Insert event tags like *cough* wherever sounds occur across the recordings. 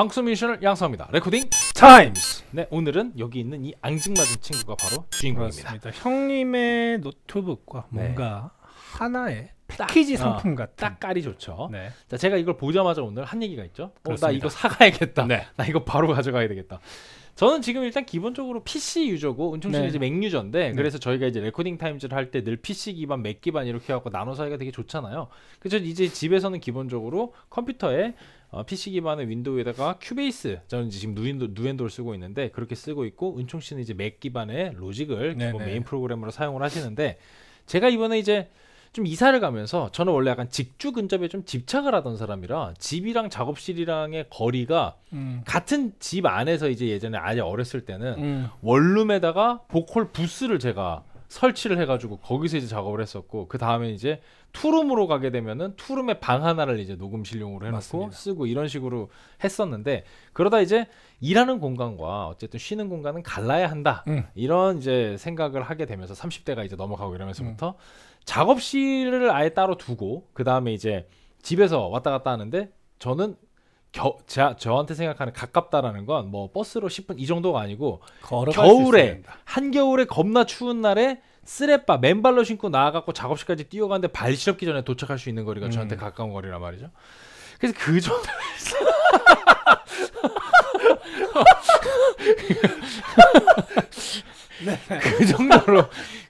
방송 미션을 양성합니다. 레코딩 타임스. 네, 오늘은 여기 있는 이 앙증맞은 친구가 바로 주인공입니다. 맞습니다. 형님의 노트북과 네. 뭔가 네. 하나의 패키지 딱, 어, 상품 같은 딱 깔이 좋죠. 네. 자, 제가 이걸 보자마자 오늘 한 얘기가 있죠. 어, 나 이거 사가야겠다. 네. 나 이거 바로 가져가야 되겠다. 저는 지금 일단 기본적으로 PC 유저고 은총 씨는 네. 이제 맥 유저인데 네. 그래서 저희가 이제 레코딩 타임즈를 할 때 늘 PC 기반, 맥 기반 이렇게 해갖고 나눠서 하기가 되게 좋잖아요. 그래서 이제 집에서는 기본적으로 컴퓨터에 어, PC 기반의 윈도우에다가 큐베이스 저는 지금 누인도 누엔도를 쓰고 있는데 그렇게 쓰고 있고 은총 씨는 이제 맥 기반의 로직을 기본 메인 프로그램으로 사용을 하시는데 제가 이번에 이제 좀 이사를 가면서 저는 원래 약간 직주 근접에 좀 집착을 하던 사람이라 집이랑 작업실이랑의 거리가 음. 같은 집 안에서 이제 예전에 아예 어렸을 때는 음. 원룸에다가 보컬 부스를 제가 설치를 해가지고 거기서 이제 작업을 했었고 그 다음에 이제 투룸으로 가게 되면은 투룸의 방 하나를 이제 녹음실용으로 해놓고 맞습니다. 쓰고 이런 식으로 했었는데 그러다 이제 일하는 공간과 어쨌든 쉬는 공간은 갈라야 한다 음. 이런 이제 생각을 하게 되면서 30대가 이제 넘어가고 이러면서부터 음. 작업실을 아예 따로 두고 그 다음에 이제 집에서 왔다 갔다 하는데 저는 겨, 자, 저한테 생각하는 가깝다라는 건 뭐 버스로 10분 이 정도가 아니고 겨울에 한겨울에 겁나 추운 날에 쓰레빠 맨발로 신고 나와갖고 작업실까지 뛰어가는데 발 시렵기 전에 도착할 수 있는 거리가 음. 저한테 가까운 거리란 말이죠. 그래서 그 정도 네. *laughs* 그 정도로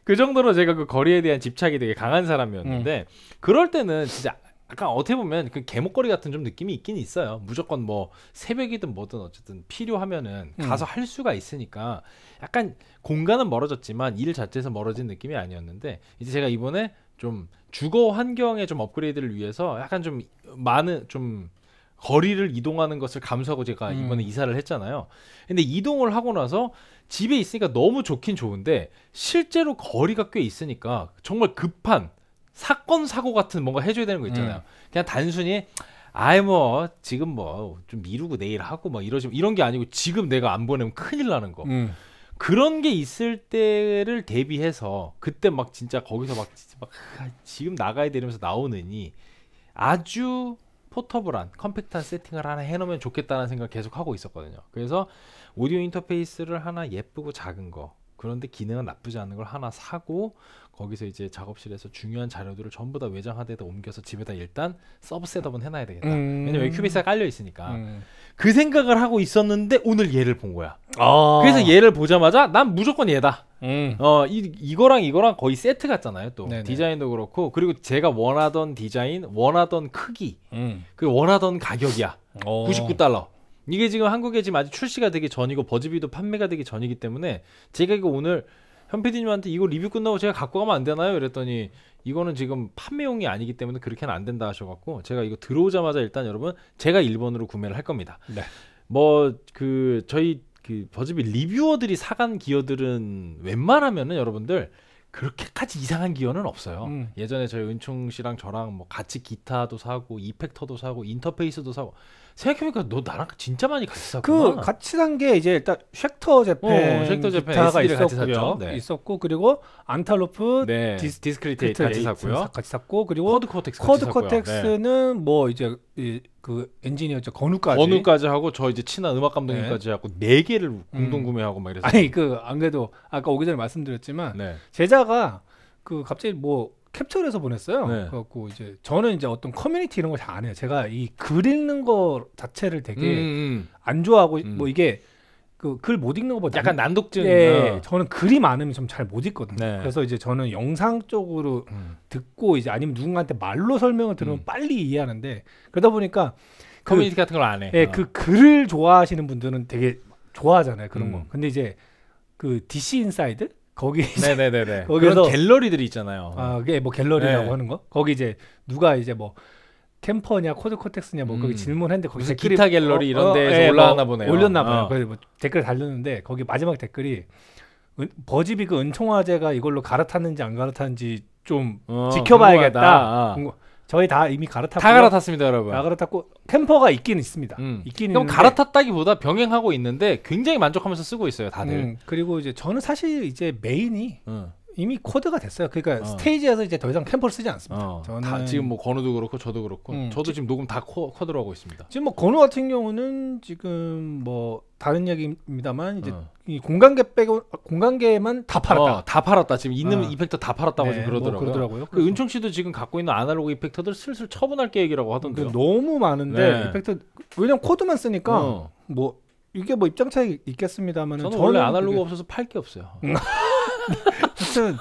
그 정도로 제가 그 거리에 대한 집착이 되게 강한 사람이었는데 음. 그럴 때는 진짜 약간 어떻게 보면 그개목거리 같은 좀 느낌이 있긴 있어요. 무조건 뭐 새벽이든 뭐든 어쨌든 필요하면은 음. 가서 음. 할 수가 있으니까 약간 공간은 멀어졌지만 일 자체에서 멀어진 느낌이 아니었는데 이제 제가 이번에 좀 주거 환경에좀 업그레이드를 위해서 약간 좀 많은 좀 거리를 이동하는 것을 감수하고 제가 음. 이번에 음. 이사를 했잖아요. 근데 이동을 하고 나서 집에 있으니까 너무 좋긴 좋은데 실제로 거리가 꽤 있으니까 정말 급한 사건 사고 같은 뭔가 해줘야 되는 거 있잖아요. 음. 그냥 단순히 아예뭐 지금 뭐 좀 미루고 내일 하고 뭐 이러지 이런 게 아니고 지금 내가 안 보내면 큰일 나는 거. 음. 그런 게 있을 때를 대비해서 그때 막 진짜 거기서 막, 진짜 막 아, 지금 나가야 되면서 나오느니 아주 포터블한 컴팩트한 세팅을 하나 해놓으면 좋겠다는 생각 계속 하고 있었거든요. 그래서 오디오 인터페이스를 하나 예쁘고 작은 거 그런데 기능은 나쁘지 않은 걸 하나 사고 거기서 이제 작업실에서 중요한 자료들을 전부 다 외장 하드에다 옮겨서 집에다 일단 서브 셋업은 해놔야 되겠다. 음. 왜냐면 큐베이스가 깔려 있으니까 음. 그 생각을 하고 있었는데 오늘 얘를 본 거야. 아. 그래서 얘를 보자마자 난 무조건 얘다. 음. 어, 이, 이거랑 이거랑 거의 세트 같잖아요, 또. 네네. 디자인도 그렇고. 그리고 제가 원하던 디자인, 원하던 크기, 음. 그 원하던 가격이야. 오. 어. 99달러. 이게 지금 한국에 지금 아직 출시가 되기 전이고 버즈비도 판매가 되기 전이기 때문에 제가 이거 오늘 현 p 디님한테 이거 리뷰 끝나고 제가 갖고 가면 안 되나요? 이랬더니 이거는 지금 판매용이 아니기 때문에 그렇게는 안 된다 하셔갖고 제가 이거 들어오자마자 일단 여러분 제가 1번으로 구매를 할 겁니다. 네. 뭐그 저희 그 버즈비 리뷰어들이 사간 기어들은 웬만하면은 여러분들 그렇게까지 이상한 기어는 없어요. 음. 예전에 저희 은총 씨랑 저랑 뭐 같이 기타도 사고 이펙터도 사고 인터페이스도 사고 생각해보니까 너 나랑 진짜 많이 같이 샀구나. 그 같이 산 게 이제 일단 쉑터 제펜, 쉑터 제펜 기타가 있었고요. 네. 있었고 그리고 안탈로프 네. 디스, 디스크리테이터 같이 샀고요. 같이 샀고 그리고 쿼드 코텍스 코드 네. 코텍스는 네. 뭐 이제 이, 그 엔지니어죠 건우까지 건우까지 하고 저 이제 친한 음악 감독님까지 하고 네. 네 개를 음. 공동 구매하고 막 이래서 아니 그 안 그래도 아까 오기 전에 말씀드렸지만 네. 제자가 그 갑자기 뭐 캡처를 해서 보냈어요. 네. 그래갖고 이제 저는 이제 어떤 커뮤니티 이런 거잘안 해요. 제가 이 글 읽는 거 자체를 되게 음, 음, 음. 안 좋아하고 음. 뭐 이게 그글못 읽는 거보다 약간 음. 난독증. 예, 저는 글이 많으면 좀 잘 못 읽거든요. 네. 그래서 이제 저는 영상 쪽으로 음. 듣고 이제 아니면 누군가한테 말로 설명을 들으면 빨리 이해하는데 그러다 보니까 그 커뮤니티 그, 같은 걸 안 해. 예, 어. 그 글을 좋아하시는 분들은 되게 좋아하잖아요 그런 거. 근데 이제 그 DC 인사이드 거기 네네네 *laughs* 거기서 갤러리들이 있잖아요. 아 그게 뭐 갤러리라고 네. 하는 거? 거기 이제 누가 이제 뭐 캠퍼냐 코드 코텍스냐 뭐 음. 거기 질문했는데 거기 댓글이 갤러리 어, 이런 데서 어, 네, 올라왔나 뭐 보네요. 올렸나 봐요. 어. 그래뭐 댓글 달렸는데 거기 마지막 댓글이 은, 버즈비그 은총화제가 이걸로 갈아탔는지 안 갈아탔는지 좀 어, 지켜봐야겠다. 궁금하다. 아. 저희 다 이미 갈아탔고 다 갈아탔습니다, 여러분. 다 갈아탔고 캠퍼가 있기는 있습니다. 음. 있긴 그럼 갈아탔다기보다 병행하고 있는데 굉장히 만족하면서 쓰고 있어요, 다들. 음, 그리고 이제 저는 사실 이제 메인이 음. 이미 코드가 됐어요. 그러니까 어. 스테이지에서 이제 더 이상 캠퍼를 쓰지 않습니다. 어. 저는 다 지금 뭐 건우도 그렇고 저도 그렇고 음. 저도 지금 녹음 다 코, 코드로 하고 있습니다. 지금 뭐 건우 같은 경우는 지금 뭐 다른 얘기입니다만 이제 어. 이 공간계 빼고 공간계만 다 팔았다. 어, 다 팔았다. 지금 있는 어. 이펙터 다 팔았다고 네, 지금 뭐 그러더라고요. 뭐 그러더라고요. 그 은총 씨도 지금 갖고 있는 아날로그 이펙터들 슬슬 처분할 계획이라고 하던데요. 그 너무 많은데 네. 이펙터 왜냐면 코드만 쓰니까 어. 뭐 이게 뭐 입장 차이 있겠습니다만 저는, 저는 원래 아날로그 그게... 없어서 팔 게 없어요. *laughs* 하여튼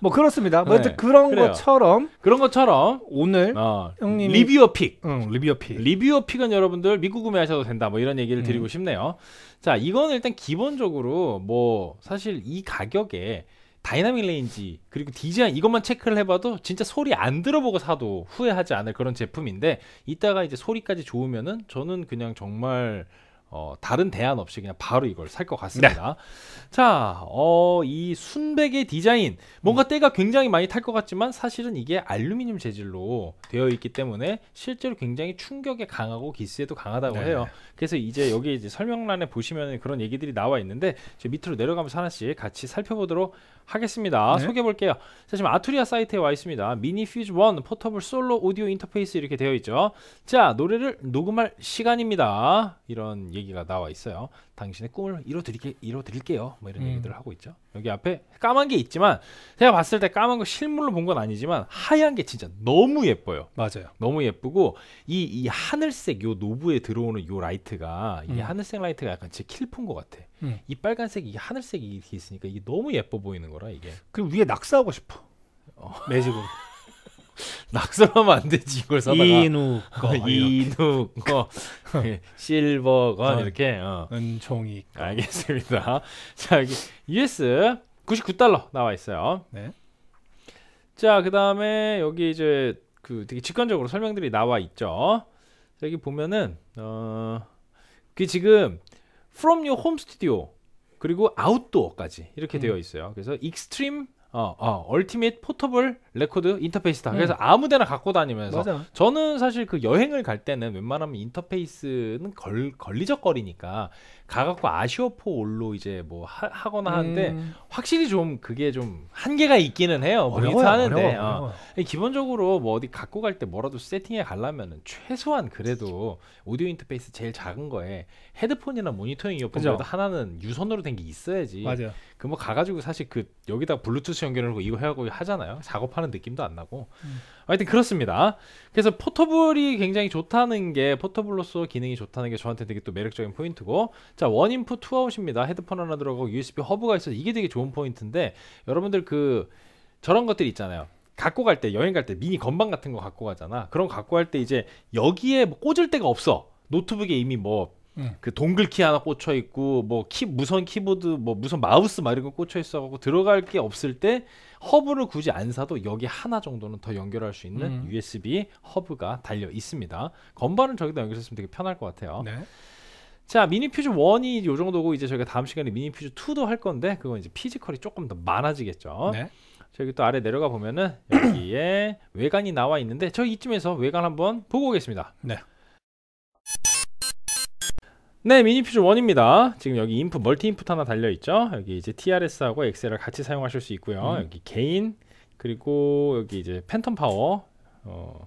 뭐 그렇습니다. 뭐 하여튼 네, 그런 그래요. 것처럼 그런 것처럼 오늘 어, 아, 형님 리뷰어 픽, 응, 리뷰어 픽, 리뷰어 픽은 여러분들 미국 구매하셔도 된다. 뭐 이런 얘기를 음. 드리고 싶네요. 자, 이건 일단 기본적으로 뭐 사실 이 가격에 다이나믹 레인지 그리고 디자인 이것만 체크를 해봐도 진짜 소리 안 들어보고 사도 후회하지 않을 그런 제품인데 이따가 이제 소리까지 좋으면은 저는 그냥 정말 어, 다른 대안 없이 그냥 바로 이걸 살 것 같습니다. 네. 자, 어, 이 순백의 디자인 뭔가 음. 때가 굉장히 많이 탈 것 같지만 사실은 이게 알루미늄 재질로 되어 있기 때문에 실제로 굉장히 충격에 강하고 기스에도 강하다고 네 해요. 그래서 이제 여기 이제 설명란에 보시면 그런 얘기들이 나와 있는데 밑으로 내려가면서 하나씩 같이 살펴보도록 하겠습니다. 네. 소개해 볼게요. 자, 지 아투리아 사이트에 와 있습니다. 미니 퓨즈 1 포터블 솔로 오디오 인터페이스 이렇게 되어 있죠. 자, 노래를 녹음할 시간입니다. 이런 얘기가 나와 있어요. 당신의 꿈을 이뤄드릴게, 이뤄드릴게요. 뭐 이런 음. 얘기들을 하고 있죠. 여기 앞에 까만 게 있지만 제가 봤을 때 까만 거 실물로 본 건 아니지만 하얀 게 진짜 너무 예뻐요. 맞아요. 너무 예쁘고 이, 이 하늘색 요 노브에 들어오는 요 라이트가 음. 이 하늘색 라이트가 약간 제 킬폰 것 같아. 음. 이 빨간색 이 하늘색이 있으니까 이게 너무 예뻐 보이는 거라 이게. 그리고 위에 낙서하고 싶어. 어. 매직으로. *laughs* *laughs* 낙서하면 안 되지 이걸 써다가 이누 거 이누 거 실버 건 이렇게 어. 은총이 알겠습니다. *laughs* 자 여기 US 99달러 나와 있어요. 네. 자 그다음에 여기 이제 그 되게 직관적으로 설명들이 나와 있죠. 여기 보면은 어그 지금 from your home studio 그리고 아웃도어까지 이렇게 음. 되어 있어요. 그래서 익스트림 어, 어, 얼티밋 포터블 레코드 인터페이스다. 음. 그래서 아무데나 갖고 다니면서 맞아. 저는 사실 그 여행을 갈 때는 웬만하면 인터페이스는 걸, 걸리적거리니까 가갖고 아쉬워포 올로 이제 뭐 하, 거나 하는데 음. 확실히 좀 그게 좀 한계가 있기는 해요. 모니터 뭐 하는데 어려워, 어. 려워 기본적으로 뭐 어디 갖고 갈 때 뭐라도 세팅해 가려면은 최소한 그래도 오디오 인터페이스 제일 작은 거에 헤드폰이나 모니터링 이어폰 그래도 하나는 유선으로 된 게 있어야지. 맞아. 그뭐 가가지고 사실 그 여기다 블루투스 연결하고 이거 해갖고 하잖아요. 작업하는 그런 느낌도 안 나고 음. 하여튼 그렇습니다. 그래서 포터블이 굉장히 좋다는 게 포터블로서 기능이 좋다는 게 저한테 되게 또 매력적인 포인트고 자원인프 투아웃입니다. 헤드폰 하나 들어가고 USB 허브가 있어서 이게 되게 좋은 포인트인데 여러분들 그 저런 것들 있잖아요. 갖고 갈 때 여행 갈 때 미니 건방 같은 거 갖고 가잖아. 그런 갖고 갈 때 이제 여기에 뭐 꽂을 데가 없어. 노트북에 이미 뭐그 네. 동글키 하나 꽂혀 있고 뭐 키 무선 키보드 뭐 무선 마우스 막 이런 거 꽂혀 있어갖고 들어갈 게 없을 때 허브를 굳이 안 사도 여기 하나 정도는 더 연결할 수 있는 음. USB 허브가 달려 있습니다. 건반은 저기다 연결했으면 되게 편할 것 같아요. 네. 자 미니퓨즈 1이 요 정도고 이제 저희가 다음 시간에 미니퓨즈 2도 할 건데 그건 이제 피지컬이 조금 더 많아지겠죠. 네. 저기 또 아래 내려가 보면은 *clears throat* 여기에 외관이 나와 있는데 저 이쯤에서 외관 한번 보고 오겠습니다. 네. 네 미니퓨즈 원입니다 지금 여기 인풋 멀티 인풋 하나 달려있죠 여기 이제 TRS하고 x l 을 같이 사용하실 수 있고요 음. 여기 개인 그리고 여기 이제 팬텀 파워 어,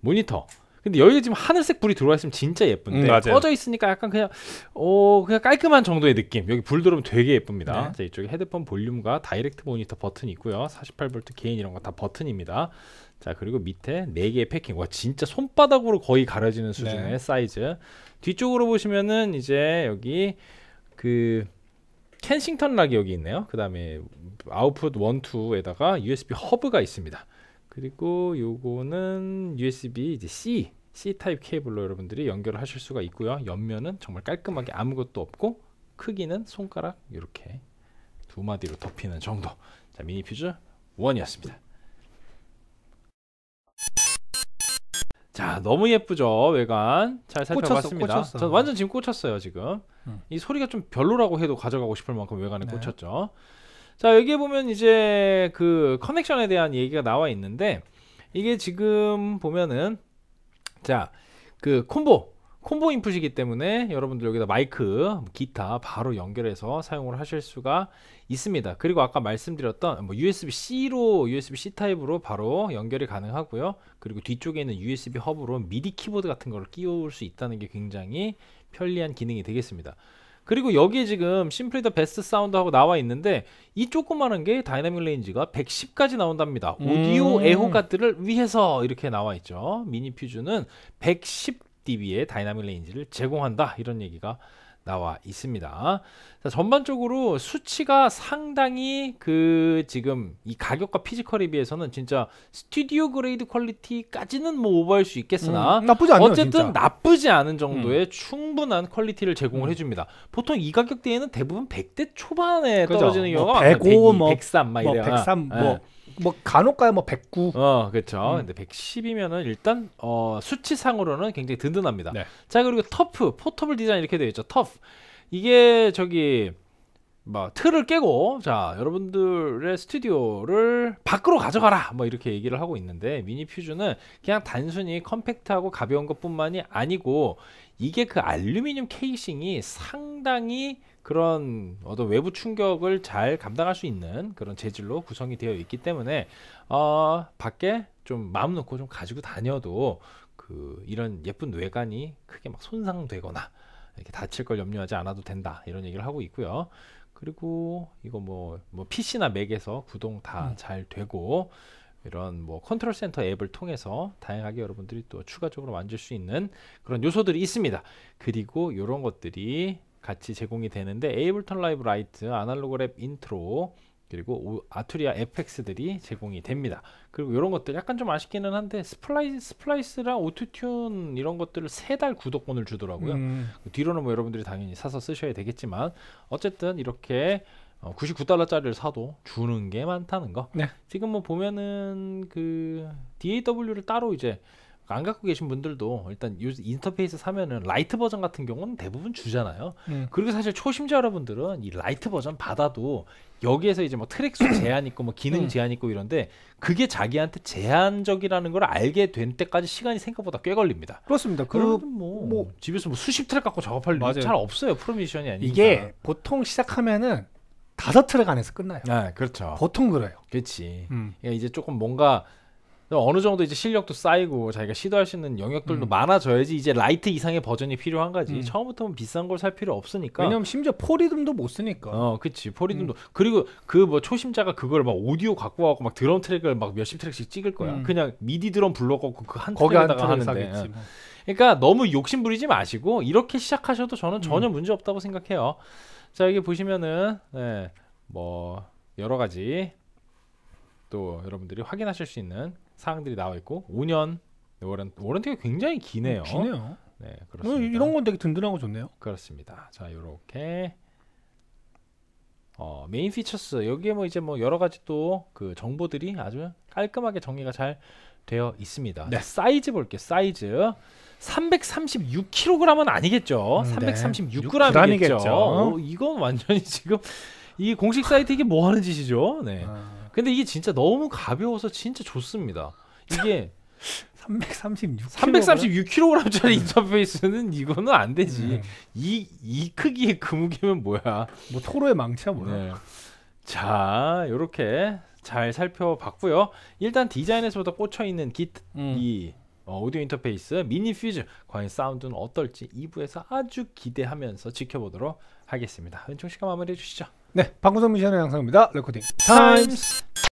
모니터 근데 여기 지금 하늘색 불이 들어와 있으면 진짜 예쁜데 음, 꺼져 있으니까 약간 그냥 어 그냥 깔끔한 정도의 느낌 여기 불 들어오면 되게 예쁩니다 네. 자, 이쪽에 헤드폰 볼륨과 다이렉트 모니터 버튼이 있고요 48V 개인 이런 거 다 버튼입니다 자 그리고 밑에 4개의 패킹 와 진짜 손바닥으로 거의 가려지는 수준의 네. 사이즈 뒤쪽으로 보시면은 이제 여기 그 켄싱턴 락이 여기 있네요. 그 다음에 아웃풋 1, 2에다가 USB 허브가 있습니다. 그리고 요거는 USB 이제 C, C 타입 케이블로 여러분들이 연결을 하실 수가 있고요. 옆면은 정말 깔끔하게 아무것도 없고 크기는 손가락 이렇게 두 마디로 덮이는 정도. 자, 미니 퓨즈 1이었습니다. 자 너무 예쁘죠 외관 잘 살펴봤습니다. 꽂혔어, 꽂혔어. 완전 지금 꽂혔어요 지금 음. 이 소리가 좀 별로라고 해도 가져가고 싶을 만큼 외관에 네. 꽂혔죠. 자 여기에 보면 이제 그 커넥션에 대한 얘기가 나와 있는데 이게 지금 보면은 자 그 콤보 콤보 인풋이기 때문에 여러분들 여기다 마이크, 기타 바로 연결해서 사용을 하실 수가 있습니다. 그리고 아까 말씀드렸던 뭐 USB-C로 USB-C 타입으로 바로 연결이 가능하고요. 그리고 뒤쪽에 있는 USB 허브로 미디 키보드 같은 걸 끼울 수 있다는 게 굉장히 편리한 기능이 되겠습니다. 그리고 여기에 지금 심플리 더 베스트 사운드하고 나와 있는데 이 조그마한 게 다이나믹 레인지가 110까지 나온답니다. 오디오 음 애호가들을 위해서 이렇게 나와 있죠. 미니 퓨즈는 110 dB의 다이나믹 레인지를 제공한다 이런 얘기가 나와 있습니다. 자, 전반적으로 수치가 상당히 그 지금 이 가격과 피지컬에 비해서는 진짜 스튜디오 그레이드 퀄리티까지는 뭐 오버할 수 있겠으나 음, 나쁘지 않네요, 어쨌든 진짜. 나쁘지 않은 정도의 음. 충분한 퀄리티를 제공을 음. 해줍니다. 보통 이 가격대에는 대부분 100대 초반에 그죠. 떨어지는 뭐 경우가 뭐 105, 102, 뭐, 103, 막 이래요. 뭐 103, 뭐. 네. 뭐 간혹가야 뭐 109. 어, 그렇죠. 음. 근데 110이면은 일단 어, 수치상으로는 굉장히 든든합니다. 네. 자, 그리고 터프, 포터블 디자인 이렇게 되어 있죠. 터프. 이게 저기 뭐 틀을 깨고 자, 여러분들의 스튜디오를 밖으로 가져가라. 뭐 이렇게 얘기를 하고 있는데 미니 퓨즈는 그냥 단순히 컴팩트하고 가벼운 것뿐만이 아니고 이게 그 알루미늄 케이싱이 상당히 그런 어떤 외부 충격을 잘 감당할 수 있는 그런 재질로 구성이 되어 있기 때문에 어, 밖에 좀 마음 놓고 좀 가지고 다녀도 그 이런 예쁜 외관이 크게 막 손상되거나 이렇게 다칠 걸 염려하지 않아도 된다 이런 얘기를 하고 있고요. 그리고 이거 뭐뭐 뭐 PC나 뭐 맥에서 구동 다잘 음. 되고 이런 뭐 컨트롤 센터 앱을 통해서 다양하게 여러분들이 또 추가적으로 만질 수 있는 그런 요소들이 있습니다. 그리고 이런 것들이 같이 제공이 되는데 에이블턴 라이브 라이트, 아날로그 랩 인트로 그리고 아투리아 FX들이 제공이 됩니다. 그리고 이런 것들 약간 좀 아쉽기는 한데 스플라이, 스플라이스랑 오토튠 이런 것들을 세 달 구독권을 주더라고요. 음. 그 뒤로는 뭐 여러분들이 당연히 사서 쓰셔야 되겠지만 어쨌든 이렇게 99달러짜리를 어, 사도 주는 게 많다는 거. 네. 지금 뭐 보면은 그 DAW를 따로 이제 그러니까 안 갖고 계신 분들도 일단 요 인터페이스 사면은 라이트 버전 같은 경우는 대부분 주잖아요. 음. 그리고 사실 초심자 여러분들은 이 라이트 버전 받아도 여기에서 이제 뭐 트랙 수 *clears throat* 제한 있고 뭐 기능 음. 제한 있고 이런데 그게 자기한테 제한적이라는 걸 알게 된 때까지 시간이 생각보다 꽤 걸립니다. 그렇습니다. 그뭐 뭐, 뭐 집에서 뭐 수십 트랙 갖고 작업할 일이 잘 없어요. 프로미션이 아니니까. 이게 보통 시작하면은 다섯 트랙 안에서 끝나요. 아, 그렇죠. 보통 그래요. 그렇지. 음. 그러니까 이제 조금 뭔가 어느 정도 이제 실력도 쌓이고 자기가 시도할 수 있는 영역들도 음. 많아져야지 이제 라이트 이상의 버전이 필요한 거지. 음. 처음부터 뭐 비싼 걸 살 필요 없으니까. 왜냐면 심지어 포리듬도 못 쓰니까. 어, 그치. 포리듬도. 음. 그리고 그 뭐 초심자가 그걸 막 오디오 갖고 와갖고 막 드럼 트랙을 막 몇십 트랙씩 찍을 거야. 음. 그냥 미디 드럼 불러갖고 그 한 트랙에다가 하는데. 사겠지, 뭐. 예. 그러니까 너무 욕심 부리지 마시고 이렇게 시작하셔도 저는 전혀 음. 문제 없다고 생각해요. 자 여기 보시면은 네, 뭐 여러 가지 또 여러분들이 확인하실 수 있는 사항들이 나와 있고 5년 워런 워런티가 굉장히 기네요. 기네요. 네, 어, 그렇습니다. 이런 건 되게 든든하고 좋네요. 그렇습니다. 자, 요렇게 어, 메인 피처스 여기에 뭐 이제 뭐 여러 가지 또 그 정보들이 아주 깔끔하게 정리가 잘 되어 있습니다. 네. 사이즈 볼게요. 사이즈 336kg은 아니겠죠. 음, 336g이겠죠. 네. 어, 이건 완전히 지금 이 공식 사이트 이게 뭐 하는 짓이죠? 네. 아. 근데 이게 진짜 너무 가벼워서 진짜 좋습니다. 이게 336kg. *laughs* 336kg짜리 인터페이스는 이거는 안 되지. 이이 네. 크기의 그 무게면 뭐야? 뭐 토로의 망치야 뭐야? 네. 자, 요렇게 잘 살펴봤고요. 일단 디자인에서부터 꽂혀 있는 기트 음. 이 어, 오디오 인터페이스 미니 퓨즈 과연 사운드는 어떨지 2부에서 아주 기대하면서 지켜보도록 하겠습니다. 은총 씨가 마무리해 주시죠. 네, 방구석 미션의 양상입니다. 레코딩 타임스.